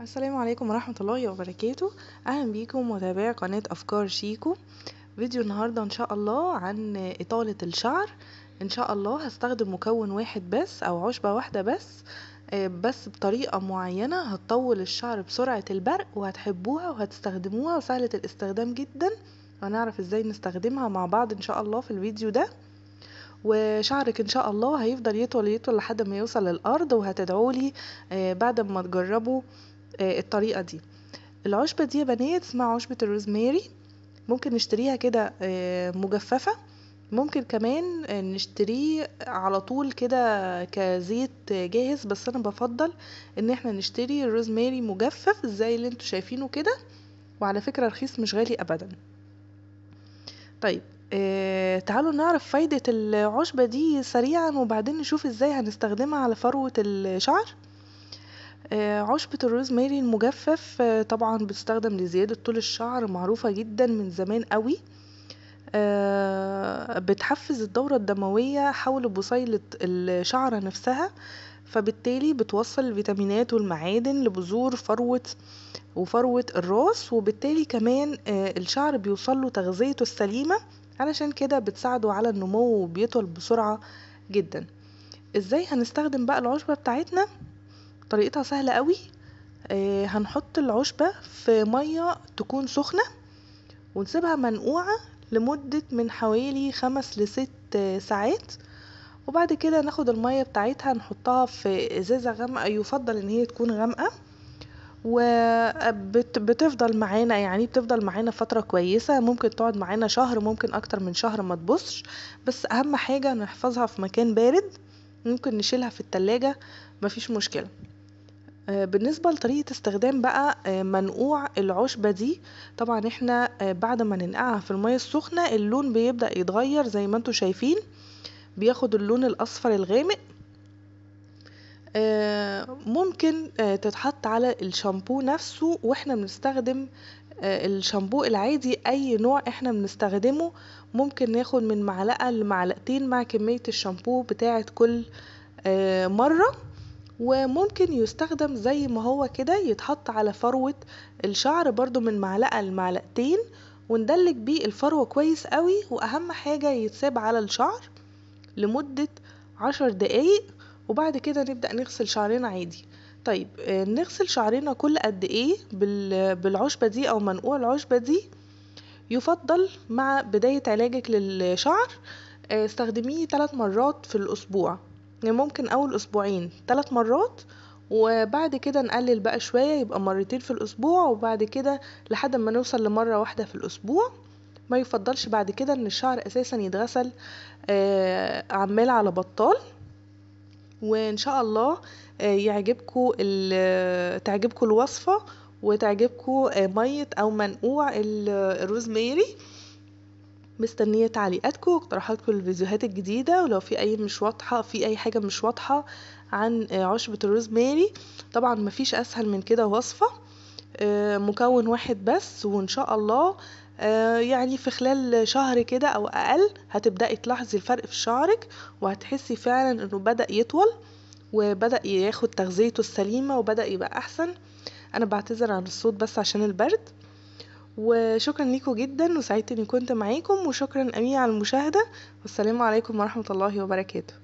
السلام عليكم ورحمة الله وبركاته أهلا بيكم متابعي قناة أفكار شيكو فيديو النهاردة إن شاء الله عن إطالة الشعر إن شاء الله هستخدم مكون واحد بس أو عشبة واحدة بس آه، بس بطريقة معينة هتطول الشعر بسرعة البرق وهتحبوها وهتستخدموها وسهلة الاستخدام جدا هنعرف ازاي نستخدمها مع بعض إن شاء الله في الفيديو ده وشعرك ان شاء الله هيفضل يطول يطول لحد ما يوصل للارض وهتدعولي آه، بعد ما تجربوا آه، الطريقة دي العشبة دي يا اسمها عشبة الروزماري ممكن نشتريها كده آه، مجففة ممكن كمان نشتريه على طول كده كزيت جاهز بس انا بفضل ان احنا نشتري الروزماري مجفف زي اللي انتوا شايفينه كده وعلى فكرة رخيص مش غالي ابدا طيب آه تعالوا نعرف فايدة العشبة دي سريعا وبعدين نشوف ازاي هنستخدمها على فروة الشعر آه، عشبة الروزماري المجفف آه، طبعا بتستخدم لزيادة طول الشعر معروفة جدا من زمان قوي آه، بتحفز الدورة الدموية حول بصيلة الشعرة نفسها فبالتالي بتوصل الفيتامينات والمعادن لبذور فروة وفروة الراس وبالتالي كمان الشعر بيوصله تغذيته السليمة علشان كده بتساعده على النمو وبيطول بسرعة جدا ازاي هنستخدم بقى العشبة بتاعتنا طريقتها سهلة قوي آه، هنحط العشبة في مية تكون سخنة ونسيبها منقوعة لمدة من حوالي خمس لست ساعات وبعد كده ناخد المية بتاعتها نحطها في ازازة غامقة يفضل ان هي تكون غامقة وبتفضل معانا يعني بتفضل معانا فترة كويسة ممكن تقعد معانا شهر ممكن اكتر من شهر ما تبصش بس اهم حاجة نحفظها في مكان بارد ممكن نشيلها في التلاجة مفيش مشكلة آه، بالنسبة لطريقة استخدام بقى آه، منقوع العشبة دي طبعا احنا آه، بعد ما ننقعها في المية السخنة اللون بيبدأ يتغير زي ما انتوا شايفين بياخد اللون الأصفر الغامق ممكن تتحط على الشامبو نفسه واحنا بنستخدم الشامبو العادي اي نوع احنا بنستخدمه ممكن ناخد من معلقة لمعلقتين مع كمية الشامبو بتاعة كل مرة وممكن يستخدم زي ما هو كده يتحط على فروة الشعر برضو من معلقة لمعلقتين وندلك بيه الفروة كويس قوي وأهم حاجة يتساب على الشعر لمدة عشر دقايق وبعد كده نبدأ نغسل شعرنا عادي طيب آه، نغسل شعرنا كل قد ايه بالعشبة دي أو منقوع العشبة دي يفضل مع بداية علاجك للشعر آه، استخدميه تلات مرات في الأسبوع يعني ممكن اول اسبوعين ثلاث مرات وبعد كده نقلل بقى شوية يبقى مرتين في الأسبوع وبعد كده لحد ما نوصل لمرة واحدة في الأسبوع ما يفضلش بعد كده ان الشعر اساسا يتغسل آه، عمال على بطال وان شاء الله آه، يعجبكو تعجبكم الوصفة وتعجبكم آه، مية او منقوع الروزميري مستنية تعليقاتكم واقتراحاتكم للفيديوهات الجديدة ولو في أي مش واضحة في أي حاجة مش واضحة عن آه، عشبة الروز ماري طبعا مفيش أسهل من كده وصفة آه، مكون واحد بس وإن شاء الله آه، يعني في خلال شهر كده أو أقل هتبدأي تلاحظي الفرق في شعرك وهتحسي فعلا إنه بدأ يطول وبدأ ياخد تغذيته السليمة وبدأ يبقى أحسن أنا بعتذر عن الصوت بس عشان البرد وشكرا لكم جدا وسعيد اني كنت معاكم وشكرا امين على المشاهده والسلام عليكم ورحمه الله وبركاته